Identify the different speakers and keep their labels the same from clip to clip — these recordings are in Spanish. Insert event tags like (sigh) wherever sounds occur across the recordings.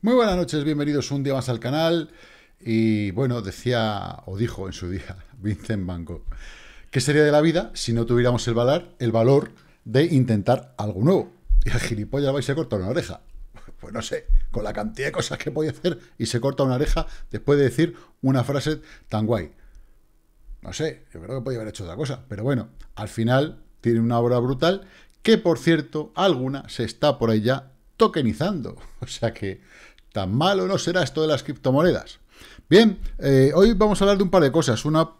Speaker 1: Muy buenas noches, bienvenidos un día más al canal. Y bueno, decía o dijo en su día (laughs) Vincent Van Gogh, ¿qué sería de la vida si no tuviéramos el valor, el valor de intentar algo nuevo? Y al gilipollas y se corta una oreja. (laughs) Pues no sé, con la cantidad de cosas que puede hacer y se corta una oreja después de decir una frase tan guay. No sé, yo creo que podía haber hecho otra cosa, pero bueno, al final tiene una obra brutal que, por cierto, alguna se está por ahí ya tokenizando. (laughs) O sea que Tan malo no será esto de las criptomonedas. Bien, eh, hoy vamos a hablar de un par de cosas. Una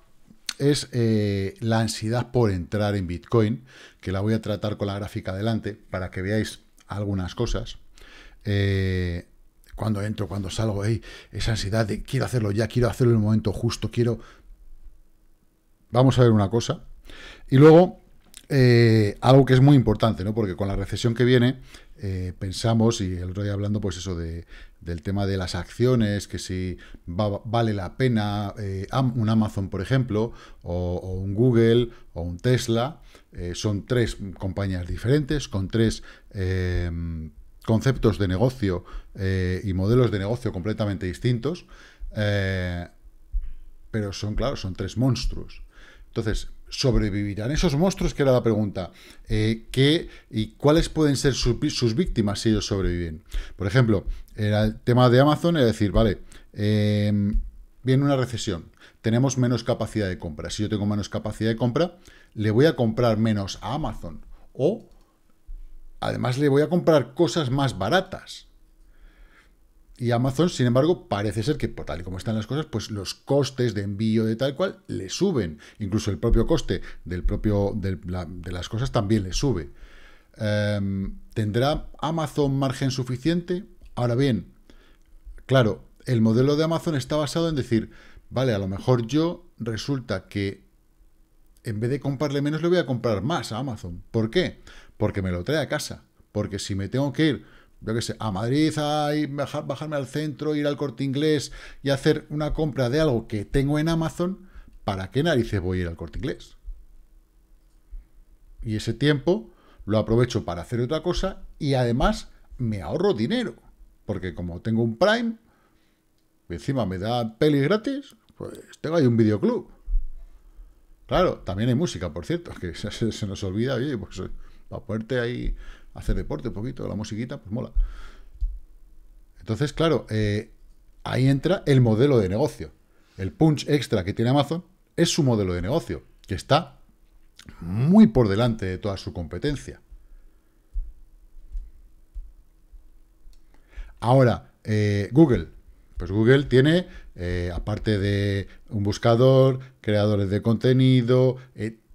Speaker 1: es eh, la ansiedad por entrar en Bitcoin, que la voy a tratar con la gráfica adelante para que veáis algunas cosas. Eh, cuando entro, cuando salgo, esa ansiedad de quiero hacerlo ya, quiero hacerlo en el momento justo, quiero... Vamos a ver una cosa. Y luego eh, algo que es muy importante, ¿no? Porque con la recesión que viene, eh, pensamos, y el otro día hablando, pues eso de, del tema de las acciones, que si vale la pena eh, un Amazon, por ejemplo, o, o, un Google, o un Tesla, son tres compañías diferentes, con tres conceptos de negocio y modelos de negocio completamente distintos, pero son, claro, son tres monstruos. Entonces, sobrevivirán esos monstruos? Que era la pregunta. Eh, ¿qué, ¿Y cuáles pueden ser sus, víctimas si ellos sobreviven? Por ejemplo, era el tema de Amazon es decir, vale, em, viene una recesión, tenemos menos capacidad de compra. Si yo tengo menos capacidad de compra, le voy a comprar menos a Amazon. O, además, le voy a comprar cosas más baratas. Y Amazon, sin embargo, parece ser que, por tal y como están las cosas, pues los costes de envío de tal cual le suben. Incluso el propio coste del propio, de, las cosas también le sube. Em, ¿Tendrá Amazon margen suficiente? Ahora bien, claro, el modelo de Amazon está basado en decir, vale, a lo mejor yo resulta que en vez de comprarle menos, le voy a comprar más a Amazon. ¿Por qué? Porque me lo trae a casa. Porque si me tengo que ir yo qué sé, a Madrid, a bajarme al centro, ir al corte inglés y hacer una compra de algo que tengo en Amazon, ¿para qué narices voy a ir al corte inglés? Y ese tiempo lo aprovecho para hacer otra cosa y además me ahorro dinero. Porque como tengo un Prime, encima me da peli gratis, pues tengo ahí un videoclub. Claro, también hay música, por cierto, (laughs) que se, nos olvida, oye, pues eh, la ponerte ahí hacer deporte un poquito, la musiquita, pues mola. Entonces, claro, eh, ahí entra el modelo de negocio. El punch extra que tiene Amazon es su modelo de negocio, que está muy por delante de toda su competencia. Ahora, eh, Google. Pues Google tiene, eh, aparte de un buscador, creadores de contenido,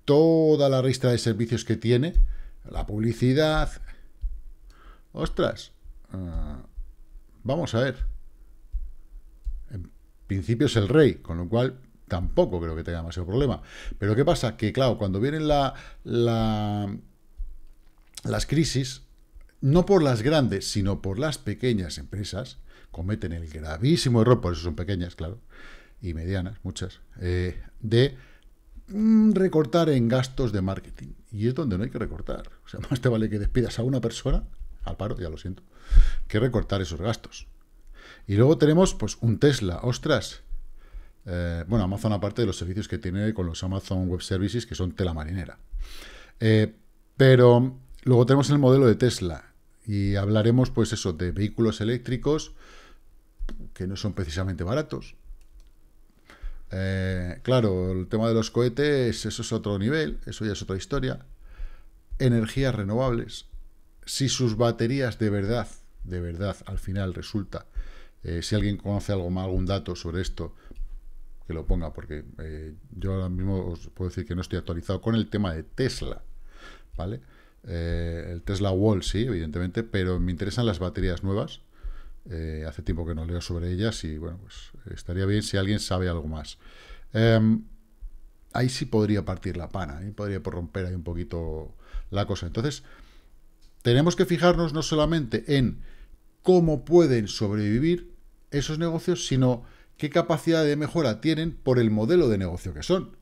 Speaker 1: toda la lista de servicios que tiene, la publicidad. Ostras, ah, vamos a ver. En principio es el rey, con lo cual tampoco creo que tenga demasiado problema. Pero ¿qué pasa? Que claro, cuando vienen la, las crisis, no por las grandes, sino por las pequeñas empresas, cometen el gravísimo error, por eso son pequeñas, claro, y medianas, muchas, eh, de mm, recortar en gastos de marketing. Y es donde no hay que recortar. O sea, (laughs) más te vale que despidas a una persona, al paro, ya lo siento, que recortar esos gastos. Y luego tenemos, pues, un Tesla. Ostras, eh, bueno, Amazon aparte de los servicios que tiene con los Amazon Web Services, que son tela marinera. Eh, pero luego tenemos el modelo de Tesla y hablaremos pues eso de vehículos eléctricos que no son precisamente baratos, eh, claro, el tema de los cohetes, eso es otro nivel, eso ya es otra historia. Energías renovables. Si sus baterías de verdad, de verdad, al final resulta, eh, si alguien conoce algo algún dato sobre esto, que lo ponga, porque eh, yo ahora mismo os puedo decir que no estoy actualizado con el tema de Tesla, ¿vale? el Tesla Wall, sí, evidentemente, pero me interesan las baterías nuevas eh, hace tiempo que no leo sobre ellas y bueno, pues estaría bien si alguien sabe algo más. Em, ahí sí podría partir la pana, podría romper ahí un poquito la cosa. Entonces, tenemos que fijarnos no solamente en cómo pueden sobrevivir esos negocios, sino qué capacidad de mejora tienen por el modelo de negocio que son.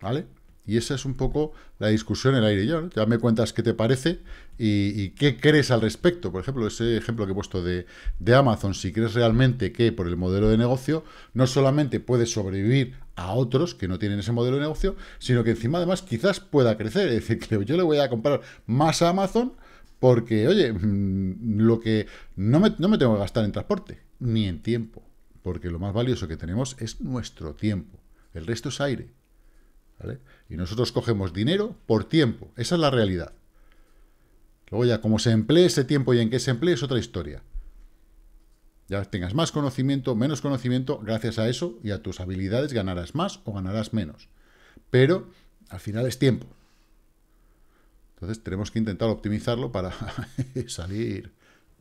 Speaker 1: ¿Vale? Y esa es un poco la discusión en el aire yo Ya me cuentas qué te parece y, qué crees al respecto. Por ejemplo, ese ejemplo que he puesto de, Amazon, si crees realmente que por el modelo de negocio no solamente puede sobrevivir a otros que no tienen ese modelo de negocio, sino que encima además quizás pueda crecer. Es decir, que yo le voy a comprar más a Amazon porque, oye, mm, lo que no me tengo que gastar en transporte, ni en tiempo, porque lo más valioso que tenemos es nuestro tiempo. El resto es aire. Y nosotros cogemos dinero por tiempo, esa es la realidad. Luego ya, cómo se emplee ese tiempo y en qué se emplee es otra historia. Ya tengas más conocimiento, menos conocimiento, gracias a eso y a tus habilidades ganarás más o ganarás menos. Pero al final es tiempo. Entonces tenemos que intentar optimizarlo para (laughs) salir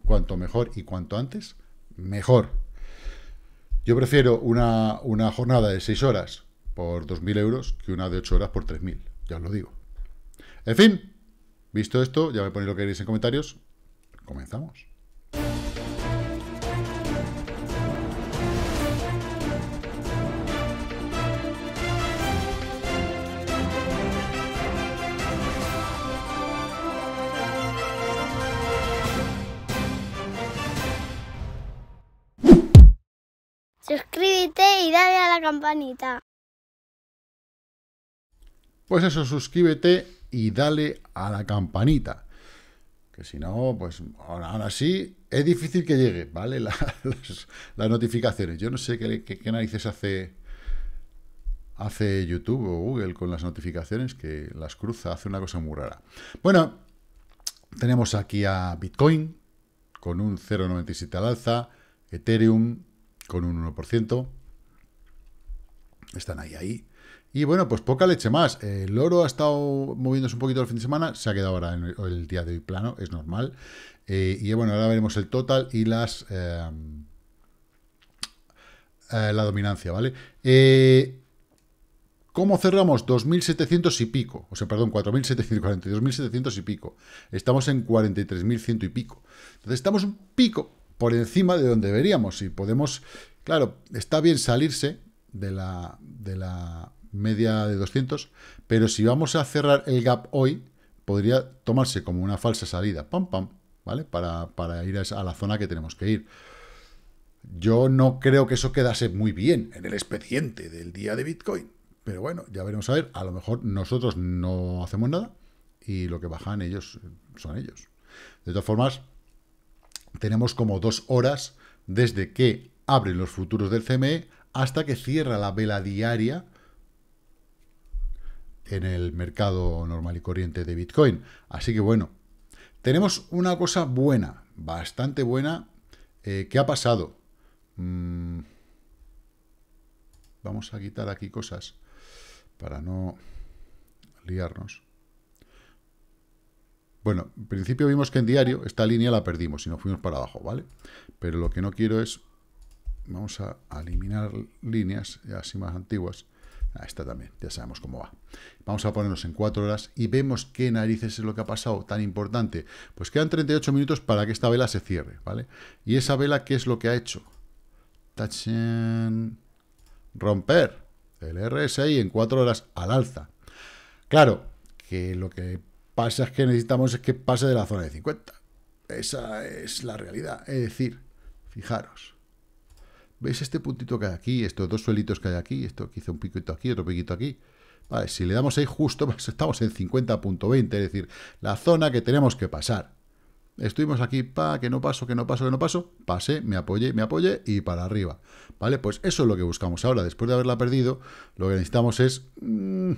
Speaker 1: cuanto mejor y cuanto antes, mejor. Yo prefiero una, una jornada de seis horas por 2.000 euros que una de 8 horas por 3.000, ya os lo digo. En fin, visto esto, ya me ponéis lo que queréis en comentarios, comenzamos. Suscríbete y dale a la campanita. Pues eso, suscríbete y dale a la campanita. Que si no, pues ahora, sí, es difícil que llegue, ¿vale? (laughs) las, notificaciones. Yo no sé qué, narices hace, hace YouTube o Google con las notificaciones, que las cruza, hace una cosa muy rara. Bueno, tenemos aquí a Bitcoin con un 0,97 al alza, Ethereum con un 1%, están ahí, ahí. Y bueno, pues poca leche más. El oro ha estado moviéndose un poquito el fin de semana, se ha quedado ahora en el día de hoy plano, es normal. Eh, y bueno, ahora veremos el total y las eh, eh, la dominancia, ¿vale? ¿Cómo cerramos? 2.700 y pico. O sea, perdón, 4742700 2.700 y pico. Estamos en 43.100 y pico. Entonces estamos un pico por encima de donde veríamos Y podemos, claro, está bien salirse de la, de la media de 200, pero si vamos a cerrar el gap hoy, podría tomarse como una falsa salida, pam, pam, ¿vale? Para, para ir a la zona que tenemos que ir. Yo no creo que eso quedase muy bien en el expediente del día de Bitcoin. Pero bueno, ya veremos a ver. A lo mejor nosotros no hacemos nada y lo que bajan ellos son ellos. De todas formas, tenemos como dos horas desde que abren los futuros del CME hasta que cierra la vela diaria en el mercado normal y corriente de Bitcoin. Así que bueno, tenemos una cosa buena, bastante buena, eh, ¿Qué que ha pasado. Mm. vamos a quitar aquí cosas para no liarnos. Bueno, en principio vimos que en diario esta línea la perdimos y nos fuimos para abajo, ¿vale? Pero lo que no quiero es... Vamos a eliminar líneas así más antiguas Ah, esta también, ya sabemos cómo va. Vamos a ponernos en 4 horas y vemos qué narices es lo que ha pasado tan importante. Pues quedan 38 minutos para que esta vela se cierre, ¿vale? Y esa vela, ¿qué es lo que ha hecho? Tachen Romper el RSI en 4 horas al alza. Claro, que lo que pasa es que necesitamos es que pase de la zona de 50. Esa es la realidad. Es decir, fijaros, ¿Veis este puntito que hay aquí? Estos dos suelitos que hay aquí, esto que hizo un piquito aquí, otro piquito aquí. Vale, si le damos ahí justo, (laughs) pues estamos en 50.20, es decir, la zona que tenemos que pasar. Estuvimos aquí, pa, que no paso, que no paso, que no paso, pase me apoyé, me apoyé y para arriba. Vale, pues eso es lo que buscamos ahora. Después de haberla perdido, lo que necesitamos es, mm,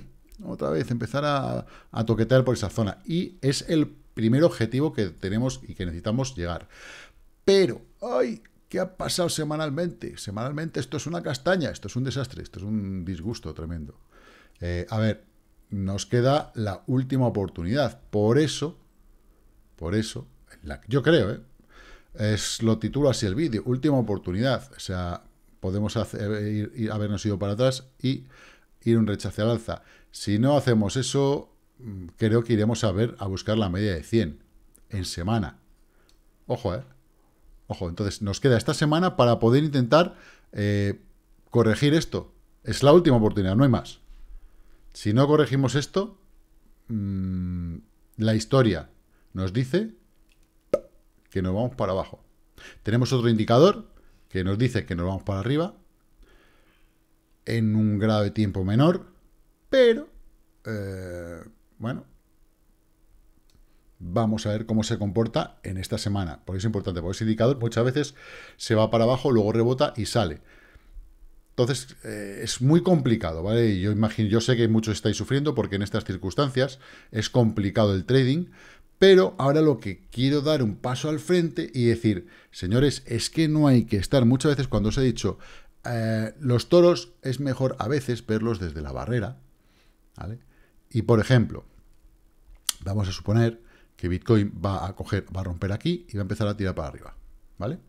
Speaker 1: otra vez, empezar a, a toquetear por esa zona. Y es el primer objetivo que tenemos y que necesitamos llegar. Pero, ¡ay! ¿Qué ha pasado semanalmente? Semanalmente esto es una castaña, esto es un desastre, esto es un disgusto tremendo. Eh, a ver, nos queda la última oportunidad. Por eso, por eso, yo creo, ¿eh? es, lo titulo así el vídeo, última oportunidad. O sea, podemos eh, ir, habernos ido para atrás y ir un rechace al alza. Si no hacemos eso, mm, creo que iremos a ver a buscar la media de 100 en semana. Ojo, ¿eh? Ojo, entonces nos queda esta semana para poder intentar eh, corregir esto. Es la última oportunidad, no hay más. Si no corregimos esto, mm, la historia nos dice que nos vamos para abajo. Tenemos otro indicador que nos dice que nos vamos para arriba en un grado de tiempo menor, pero, eh, bueno, Vamos a ver cómo se comporta en esta semana. Porque es importante, porque ese indicador muchas veces se va para abajo, luego rebota y sale. Entonces, eh, es muy complicado, ¿vale? Yo imagino, yo sé que muchos estáis sufriendo porque en estas circunstancias es complicado el trading, pero ahora lo que quiero dar un paso al frente y decir, señores, es que no hay que estar. Muchas veces cuando os he dicho, eh, los toros es mejor a veces verlos desde la barrera, Y por ejemplo, vamos a suponer que Bitcoin va a coger, va a romper aquí y va a empezar a tirar para arriba. ¿Vale?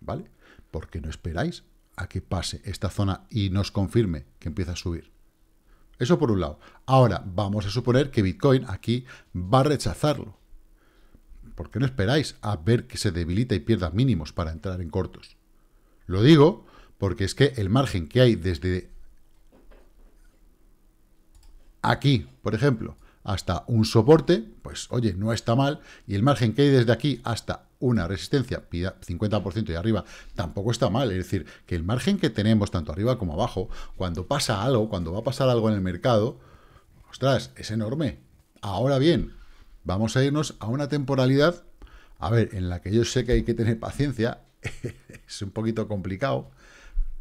Speaker 1: ¿Vale? Porque no esperáis a que pase esta zona y nos confirme que empieza a subir. Eso por un lado. Ahora, vamos a suponer que Bitcoin aquí va a rechazarlo. porque no esperáis a ver que se debilita y pierda mínimos para entrar en cortos? Lo digo porque es que el margen que hay desde aquí, por ejemplo, hasta un soporte, pues oye, no está mal, y el margen que hay desde aquí hasta una resistencia, pida 50% y arriba, tampoco está mal, es decir, que el margen que tenemos tanto arriba como abajo, cuando pasa algo, cuando va a pasar algo en el mercado, ostras, es enorme. Ahora bien, vamos a irnos a una temporalidad, a ver, en la que yo sé que hay que tener paciencia, (laughs) es un poquito complicado,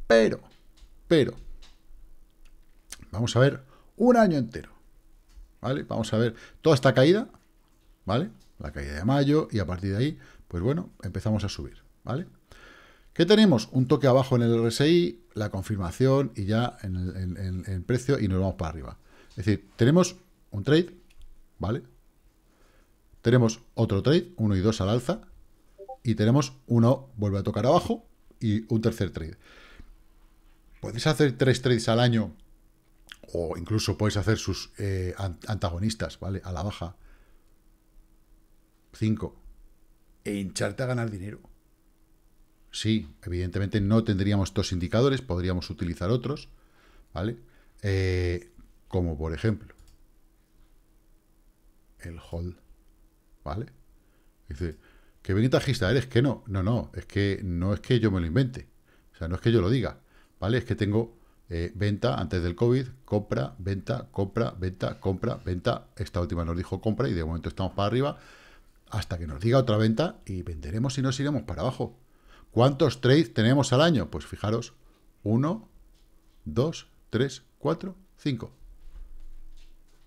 Speaker 1: pero, pero, vamos a ver un año entero. ¿vale? Vamos a ver toda esta caída, ¿vale? La caída de mayo y a partir de ahí, pues bueno, empezamos a subir, ¿vale? ¿Qué tenemos? Un toque abajo en el RSI, la confirmación y ya en el, precio y nos vamos para arriba. Es decir, tenemos un trade, ¿vale? Tenemos otro trade, uno y dos al alza, y tenemos uno, vuelve a tocar abajo, y un tercer trade. Podéis hacer tres trades al año o incluso puedes hacer sus eh, antagonistas, ¿vale? A la baja. 5. E hincharte a ganar dinero. Sí, evidentemente no tendríamos estos indicadores, podríamos utilizar otros, ¿vale? Eh, como por ejemplo, el hold, ¿vale? Dice, qué ventajista eres, que no, no, no, es que no es que yo me lo invente, o sea, no es que yo lo diga, ¿vale? Es que tengo eh, venta antes del COVID, compra, venta, compra, venta, compra, venta. Esta última nos dijo compra y de momento estamos para arriba hasta que nos diga otra venta y venderemos y nos iremos para abajo. ¿Cuántos trades tenemos al año? Pues fijaros, 1, 2, 3, 4, 5.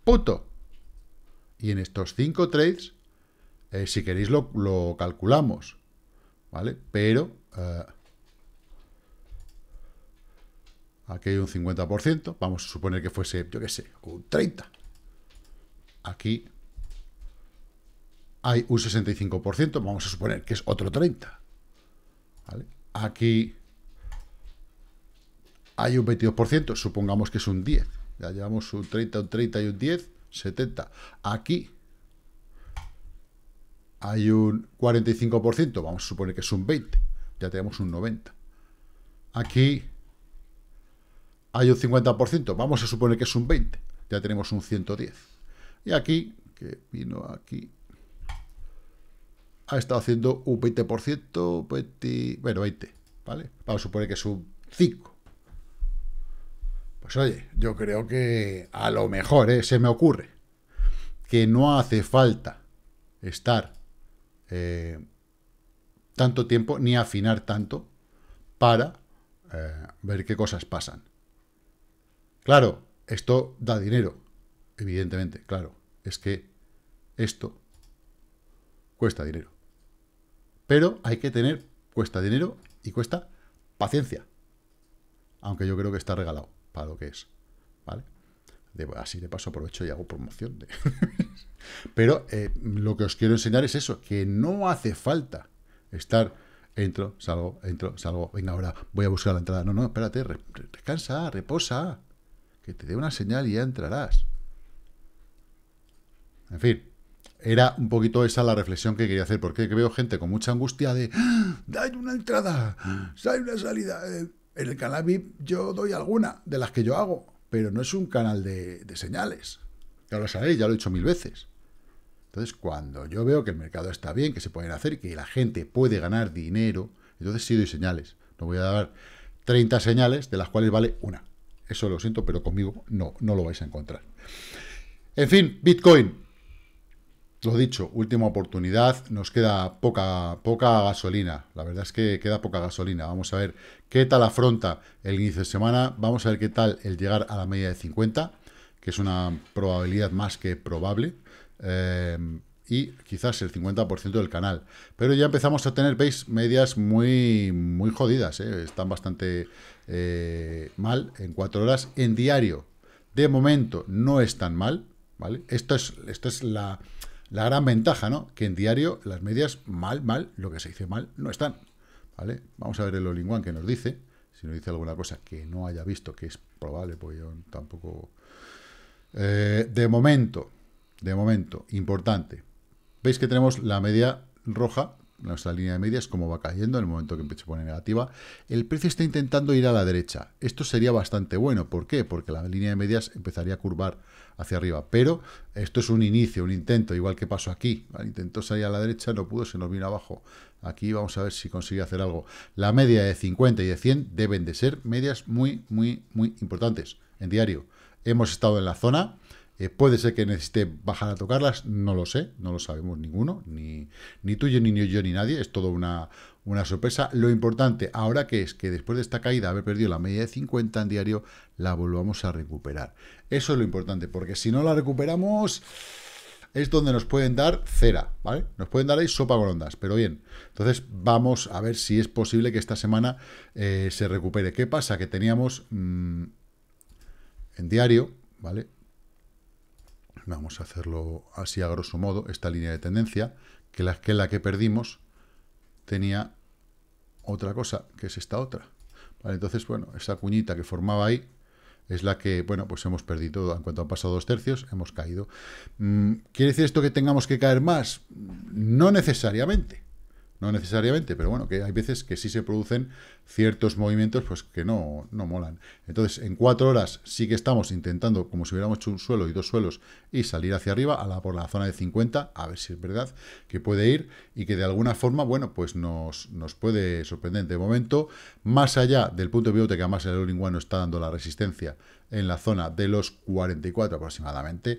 Speaker 1: Puto. Y en estos cinco trades, eh, si queréis lo, calculamos, ¿vale? Pero... Eh, Aquí hay un 50%. Vamos a suponer que fuese, yo qué sé, un 30%. Aquí hay un 65%. Vamos a suponer que es otro 30%. Aquí hay un 22%. Supongamos que es un 10%. Ya llevamos un 30, un 30 y un 10, 70. Aquí hay un 45%, vamos a suponer que es un 20, ya tenemos un 90. Aquí hay un 50%, vamos a suponer que es un 20%, ya tenemos un 110. Y aquí, que vino aquí, ha estado haciendo un 20%, bueno, 20, ¿vale? Vamos a suponer que es un 5. Pues oye, yo creo que a lo mejor ¿eh? se me ocurre que no hace falta estar eh, tanto tiempo ni afinar tanto para eh, ver qué cosas pasan. Claro, esto da dinero, evidentemente, claro. Es que esto cuesta dinero. Pero hay que tener, cuesta dinero y cuesta paciencia. Aunque yo creo que está regalado para lo que es. ¿Vale? así de paso aprovecho y hago promoción. (laughs) Pero eh, lo que os quiero enseñar es eso, que no hace falta estar, entro, salgo, entro, salgo, venga ahora voy a buscar la entrada. No, no, espérate, descansa, reposa, que te dé una señal y ya entrarás. En fin, era un poquito esa la reflexión que quería hacer, porque veo gente con mucha angustia de ¡Ah! ¡Dale una entrada! ¡Hay una salida! Eh, en el canal VIP yo doy alguna de las que yo hago, pero no es un canal de, de señales. Ya lo sabéis, ya lo he hecho mil veces. Entonces, cuando yo veo que el mercado está bien, que se pueden hacer, que la gente puede ganar dinero, entonces sí doy señales. No voy a dar 30 señales, de las cuales vale una. Eso lo siento, pero conmigo no, no lo vais a encontrar. En fin, Bitcoin. Lo dicho, última oportunidad. Nos queda poca, poca gasolina. La verdad es que queda poca gasolina. Vamos a ver qué tal afronta el inicio de semana. Vamos a ver qué tal el llegar a la media de 50, que es una probabilidad más que probable. Eh, y quizás el 50% del canal. Pero ya empezamos a tener, veis, medias muy, muy jodidas, ¿eh? están bastante eh, mal en cuatro horas en diario. De momento no están mal, ¿vale? Esto es, esto es la, gran ventaja, ¿no? Que en diario las medias mal, mal, lo que se dice mal, no están, ¿vale? Vamos a ver el Olinguan que nos dice, si nos dice alguna cosa que no haya visto, que es probable, pues yo tampoco... Eh, de momento, de momento, importante, Veis que tenemos la media roja, nuestra línea de medias, como va cayendo en el momento que a pone negativa. El precio está intentando ir a la derecha. Esto sería bastante bueno. ¿Por qué? Porque la línea de medias empezaría a curvar hacia arriba. Pero esto es un inicio, un intento, igual que pasó aquí. Intentó salir a la derecha, no pudo, se nos vino abajo. Aquí vamos a ver si consigue hacer algo. La media de 50 y de 100 deben de ser medias muy, muy, muy importantes en diario. Hemos estado en la zona eh, puede ser que necesite bajar a tocarlas, no lo sé, no lo sabemos ninguno, ni, ni tú, ni, yo, ni nadie, es todo una, una sorpresa. Lo importante ahora que es que después de esta caída, haber perdido la media de 50 en diario, la volvamos a recuperar. Eso es lo importante, porque si no la recuperamos, es donde nos pueden dar cera, ¿vale? Nos pueden dar ahí sopa con ondas, pero bien. Entonces vamos a ver si es posible que esta semana eh, se recupere. ¿Qué pasa? Que teníamos mm, en diario, ¿vale? vamos a hacerlo así a grosso modo, esta línea de tendencia, que la que, la que perdimos tenía otra cosa, que es esta otra. entonces, bueno, esa cuñita que formaba ahí es la que, bueno, pues hemos perdido. En cuanto han pasado dos tercios, hemos caído. Mm, ¿Quiere decir esto que tengamos que caer más? No necesariamente. No necesariamente, pero bueno, que hay veces que sí se producen ciertos movimientos pues que no, no molan. Entonces, en cuatro horas sí que estamos intentando, como si hubiéramos hecho un suelo y dos suelos, y salir hacia arriba a la, por la zona de 50, a ver si es verdad que puede ir y que de alguna forma, bueno, pues nos, nos puede sorprender. De momento, más allá del punto de pivote que además el all está dando la resistencia en la zona de los 44 aproximadamente,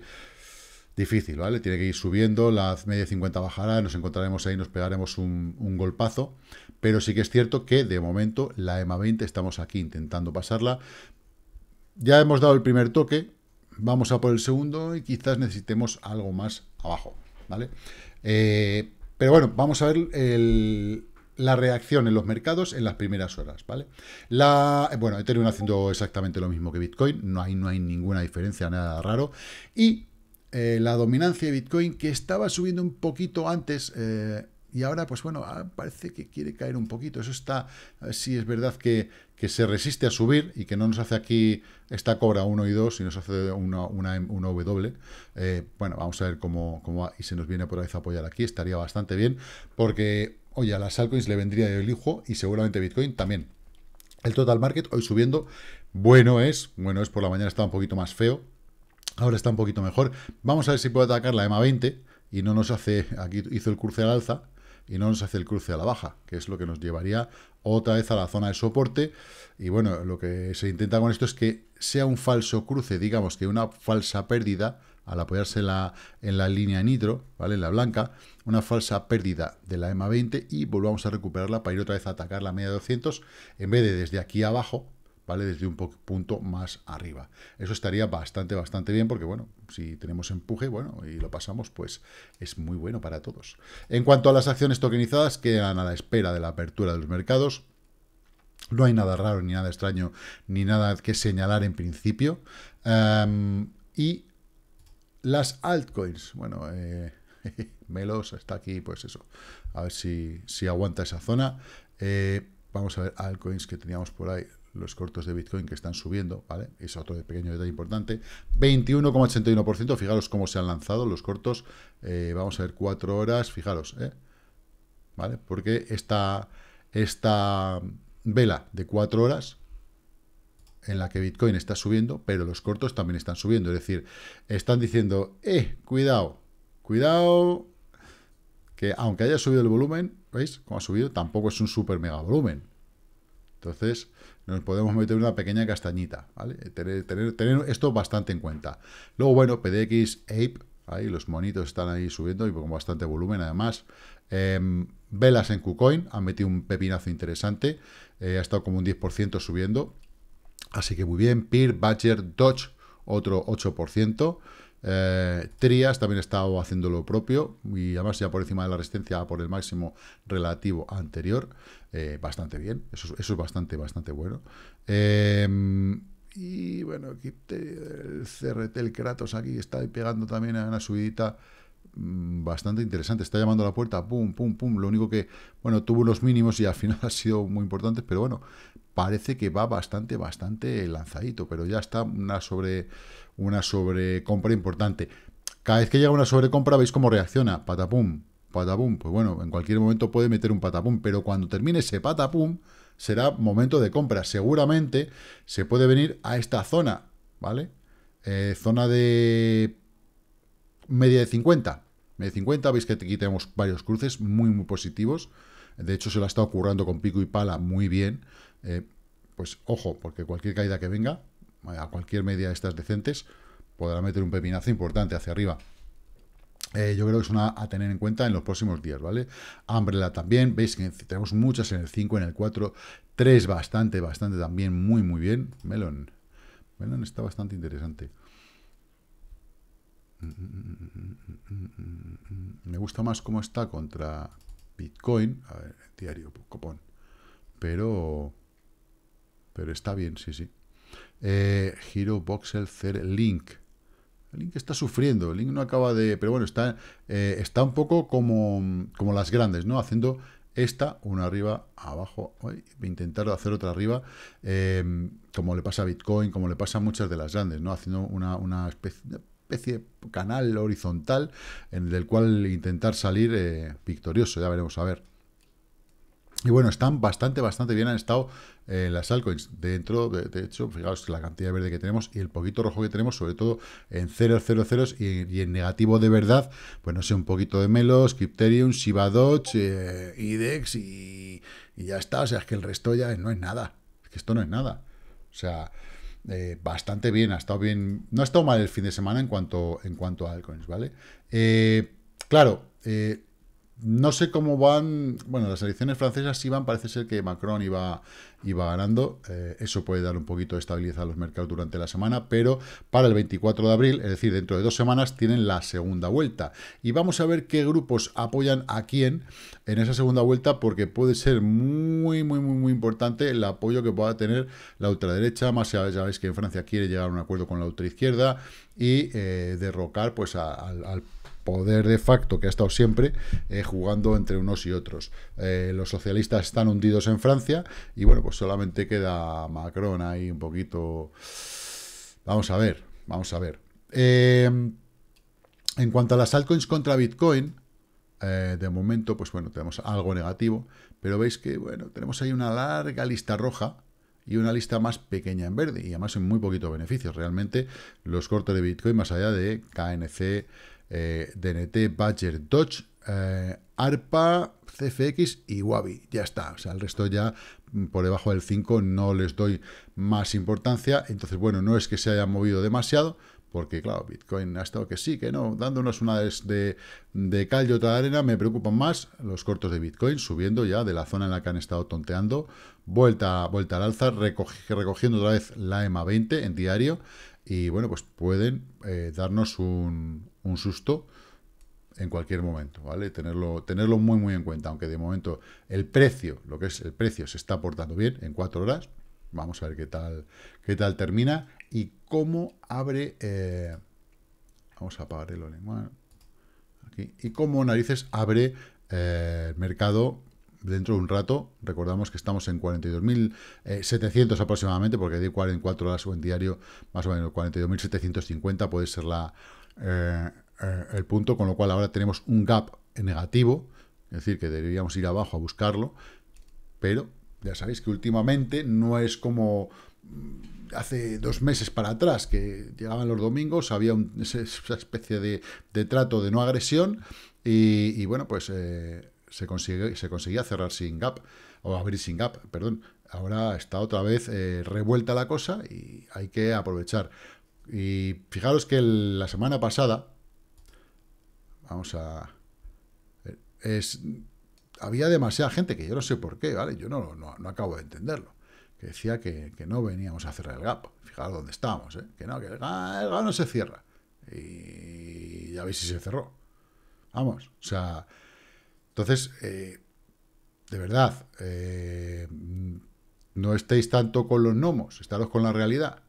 Speaker 1: difícil, ¿vale? Tiene que ir subiendo, la media 50 bajará, nos encontraremos ahí, nos pegaremos un, golpazo, pero sí que es cierto que de momento la EMA 20 estamos aquí intentando pasarla. Ya hemos dado el primer toque, vamos a por el segundo y quizás necesitemos algo más abajo, ¿vale? Eh, pero bueno, vamos a ver la reacción en los mercados en las primeras horas, ¿vale? La, bueno, Ethereum haciendo exactamente lo mismo que Bitcoin, no hay, no hay ninguna diferencia, nada raro, y eh, la dominancia de Bitcoin, que estaba subiendo un poquito antes eh, y ahora, pues bueno, ah, parece que quiere caer un poquito. Eso está, si es verdad que, se resiste a subir y que no nos hace aquí esta cobra 1 y 2 y nos hace una, una, W. Eh, bueno, vamos a ver cómo, cómo va y se nos viene por vez a apoyar aquí. Estaría bastante bien porque, oye, a las altcoins le vendría el hijo y seguramente Bitcoin también. El total market hoy subiendo, bueno es, bueno es por la mañana estaba un poquito más feo, Ahora está un poquito mejor. Vamos a ver si puede atacar la EMA 20 y no nos hace, aquí hizo el cruce al alza y no nos hace el cruce a la baja, que es lo que nos llevaría otra vez a la zona de soporte. Y bueno, lo que se intenta con esto es que sea un falso cruce, digamos que una falsa pérdida al apoyarse en la línea nitro, ¿vale? En la blanca, una falsa pérdida de la EMA 20 y volvamos a recuperarla para ir otra vez a atacar la media de 200 en vez de desde aquí abajo, ¿vale? Desde un punto más arriba. Eso estaría bastante, bastante bien, porque bueno, si tenemos empuje, bueno, y lo pasamos, pues es muy bueno para todos. En cuanto a las acciones tokenizadas, quedan a la espera de la apertura de los mercados. No hay nada raro, ni nada extraño, ni nada que señalar en principio. Em, y las altcoins, bueno, eh, (laughs) Melos está aquí, pues eso. A ver si, aguanta esa zona. Eh, vamos a ver altcoins que teníamos por ahí los cortos de Bitcoin que están subiendo, ¿vale? Es otro pequeño detalle importante. 21,81%, fijaros cómo se han lanzado los cortos. Eh, vamos a ver, cuatro horas, fijaros, ¿eh? ¿Vale? Porque esta, esta vela de cuatro horas en la que Bitcoin está subiendo, pero los cortos también están subiendo. Es decir, están diciendo, eh, cuidado, cuidado, que aunque haya subido el volumen, ¿veis? Como ha subido, tampoco es un super mega volumen. Entonces, nos podemos meter una pequeña castañita, ¿vale? Tener, esto bastante en cuenta. Luego, bueno, PDX Ape, ahí los monitos están ahí subiendo y con bastante volumen además. Em, velas en KuCoin, han metido un pepinazo interesante, eh, ha estado como un 10% subiendo, así que muy bien. Peer, Badger, Dodge, otro 8%. Eh, Trias también estaba haciendo lo propio y además ya por encima de la resistencia por el máximo relativo anterior. Eh, bastante bien, eso, es bastante, bastante bueno. Em, y bueno, aquí el CRT, el Kratos aquí está pegando también a una subidita mm, bastante interesante. Está llamando a la puerta, pum, pum, pum. Lo único que, bueno, tuvo los mínimos y al final (laughs) ha sido muy importante, pero bueno, parece que va bastante, bastante lanzadito, pero ya está una sobre una sobrecompra importante. Cada vez que llega una sobrecompra, veis cómo reacciona. Patapum, patapum. Pues bueno, en cualquier momento puede meter un patapum, pero cuando termine ese patapum, será momento de compra. Seguramente se puede venir a esta zona, ¿vale? Eh, zona de media de 50. Media de 50, veis que aquí tenemos varios cruces muy, muy positivos. De hecho, se la ha estado currando con pico y pala muy bien. Eh, pues ojo, porque cualquier caída que venga, a cualquier media de estas decentes, podrá meter un pepinazo importante hacia arriba. Eh, yo creo que es una a tener en cuenta en los próximos días, ¿vale? Ámbrela también, veis que tenemos muchas en el 5, en el 4, 3 bastante, bastante también, muy, muy bien. Melon, Melon está bastante interesante. Me gusta más cómo está contra Bitcoin, a ver, diario, copón, pero, pero está bien, sí, sí. Eh, Hero Voxel Cer Link. Link está sufriendo, Link no acaba de... Pero bueno, está, eh, está un poco como, como las grandes, ¿no? Haciendo esta, una arriba, abajo, intentando intentar hacer otra arriba, em, como le pasa a Bitcoin, como le pasa a muchas de las grandes, ¿no? Haciendo una, especie, de canal horizontal en el cual intentar salir eh, victorioso, ya veremos a ver. Y bueno, están bastante, bastante bien, han estado en eh, las altcoins dentro, de, hecho, fijaos la cantidad verde que tenemos y el poquito rojo que tenemos, sobre todo en 0, y, en negativo de verdad, pues no sé, un poquito de Melos, Crypterium, Shiba eh, IDEX y, ya está, o sea, es que el resto ya no es nada, es que esto no es nada, o sea, eh, bastante bien, ha estado bien, no ha estado mal el fin de semana en cuanto, en cuanto a altcoins, ¿vale? claro, no sé cómo van, bueno, las elecciones francesas sí van, parece ser que Macron iba, iba ganando, eh, eso puede dar un poquito de estabilidad a los mercados durante la semana, pero para el 24 de abril, es decir, dentro de dos semanas, tienen la segunda vuelta. Y vamos a ver qué grupos apoyan a quién en esa segunda vuelta, porque puede ser muy, muy, muy, muy importante el apoyo que pueda tener la ultraderecha, más ya, que en Francia quiere llegar a un acuerdo con la ultraizquierda y eh, derrocar pues al poder de facto que ha estado siempre eh, jugando entre unos y otros. Eh, los socialistas están hundidos en Francia y bueno, pues solamente queda Macron ahí un poquito... Vamos a ver, vamos a ver. Eh, en cuanto a las altcoins contra Bitcoin, de momento, pues bueno, tenemos algo negativo, pero veis que, bueno, tenemos ahí una larga lista roja, y una lista más pequeña en verde, y además en muy poquito beneficios. Realmente los cortes de Bitcoin, más allá de KNC, eh, DNT, Badger, Dodge, eh, ARPA, CFX y Wabi. Ya está. O sea, el resto ya mm, por debajo del 5 no les doy más importancia. Entonces, bueno, no es que se haya movido demasiado, porque claro, Bitcoin ha estado que sí, que no, dándonos una de, de cal y otra de arena, me preocupan más los cortos de Bitcoin, subiendo ya de la zona en la que han estado tonteando, vuelta, vuelta al alza, recogiendo otra vez la EMA 20 en diario, y bueno, pues pueden eh, darnos un, un susto en cualquier momento, ¿vale? Tenerlo, tenerlo muy, muy en cuenta, aunque de momento el precio, lo que es el precio, se está portando bien en cuatro horas. Vamos a ver qué tal, qué tal termina y cómo abre... Eh, vamos a apagar el alemán. Aquí. Y cómo narices abre eh, el mercado dentro de un rato. Recordamos que estamos en 42.700 eh, aproximadamente, porque de cuatro horas o en diario, más o menos 42.750 puede ser la, eh, eh, el punto, con lo cual ahora tenemos un gap negativo, es decir, que deberíamos ir abajo a buscarlo, pero ya sabéis que últimamente no es como mm, hace dos meses para atrás, que llegaban los domingos, había (laughs) esa especie de, trato de no agresión y, bueno, pues eh, se, consigue, se conseguía cerrar sin gap, o abrir sin gap, perdón. Ahora está otra vez revuelta la cosa y hay que aprovechar. Y fijaros que la semana pasada, vamos a... Es, había demasiada gente, que yo no sé por qué, ¿vale? Yo no, no, acabo de entenderlo. Que decía que, no veníamos a cerrar el gap. Fijaros dónde estábamos, ¿eh? Que no, que el gap, no se cierra. Y ya veis si se cerró. Vamos, o sea... Entonces, eh, de verdad, eh, no estéis tanto con los gnomos, estaros con la realidad.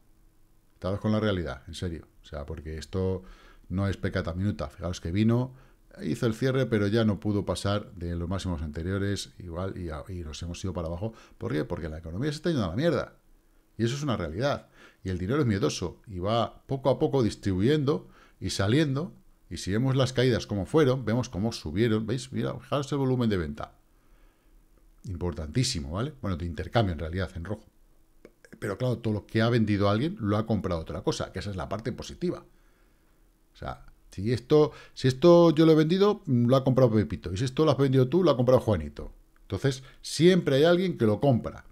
Speaker 1: Estamos con la realidad, en serio. O sea, porque esto no es pecata minuta. Fijaos que vino, hizo el cierre, pero ya no pudo pasar de los máximos anteriores, igual, y, nos hemos ido para abajo. ¿Por qué? Porque la economía se está yendo a la mierda. Y eso es una realidad. Y el dinero es miedoso y va poco a poco distribuyendo y saliendo. Y si vemos las caídas como fueron, vemos cómo subieron. ¿Veis? Mira, fijaros el volumen de venta. Importantísimo, ¿vale? Bueno, de intercambio en realidad, en rojo. Pero claro, todo lo que ha vendido alguien lo ha comprado otra cosa, que esa es la parte positiva. O sea, si esto, si esto yo lo he vendido, mm, lo ha comprado Pepito. Y si esto lo has vendido tú, lo ha comprado Juanito. Entonces, siempre hay alguien que lo compra.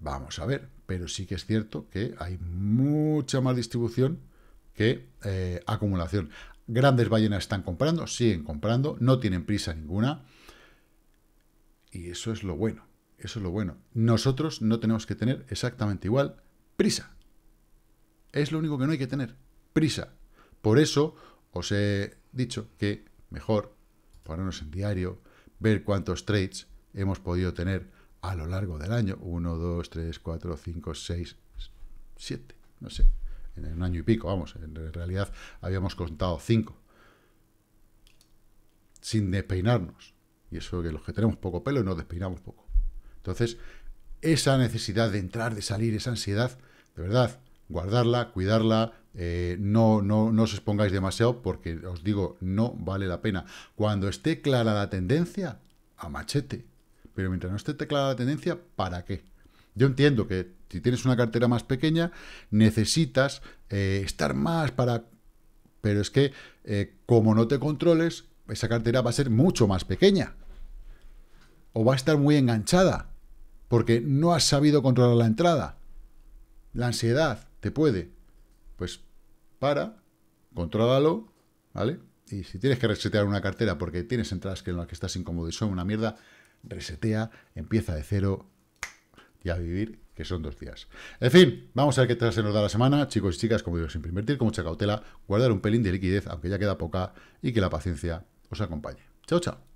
Speaker 1: Vamos a ver, pero sí que es cierto que hay mucha más distribución que eh, acumulación. Grandes ballenas están comprando, siguen comprando, no tienen prisa ninguna. Y eso es lo bueno. Eso es lo bueno. Nosotros no tenemos que tener exactamente igual prisa. Es lo único que no hay que tener, prisa. Por eso os he dicho que mejor ponernos en diario, ver cuántos trades hemos podido tener a lo largo del año. 1, 2, 3, 4, 5, 6, siete, no sé. En un año y pico, vamos. En realidad habíamos contado 5. Sin despeinarnos. Y eso que los que tenemos poco pelo y nos despeinamos poco. Entonces, esa necesidad de entrar, de salir, esa ansiedad, de verdad, guardarla, cuidarla, eh, no, no, os expongáis demasiado porque os digo, no vale la pena. Cuando esté clara la tendencia, a machete. Pero mientras no esté clara la tendencia, ¿para qué? Yo entiendo que si tienes una cartera más pequeña, necesitas eh, estar más para... Pero es que eh, como no te controles, esa cartera va a ser mucho más pequeña. O va a estar muy enganchada porque no has sabido controlar la entrada. La ansiedad te puede. Pues para, contrólalo, ¿vale? Y si tienes que resetear una cartera porque tienes entradas que en las que estás incómodo y son una mierda, resetea, empieza de cero y a vivir, que son dos días. En fin, vamos a ver qué tal se nos da la semana. Chicos y chicas, como digo, siempre invertir con mucha cautela, guardar un pelín de liquidez, aunque ya queda poca, y que la paciencia os acompañe. Chao, chao.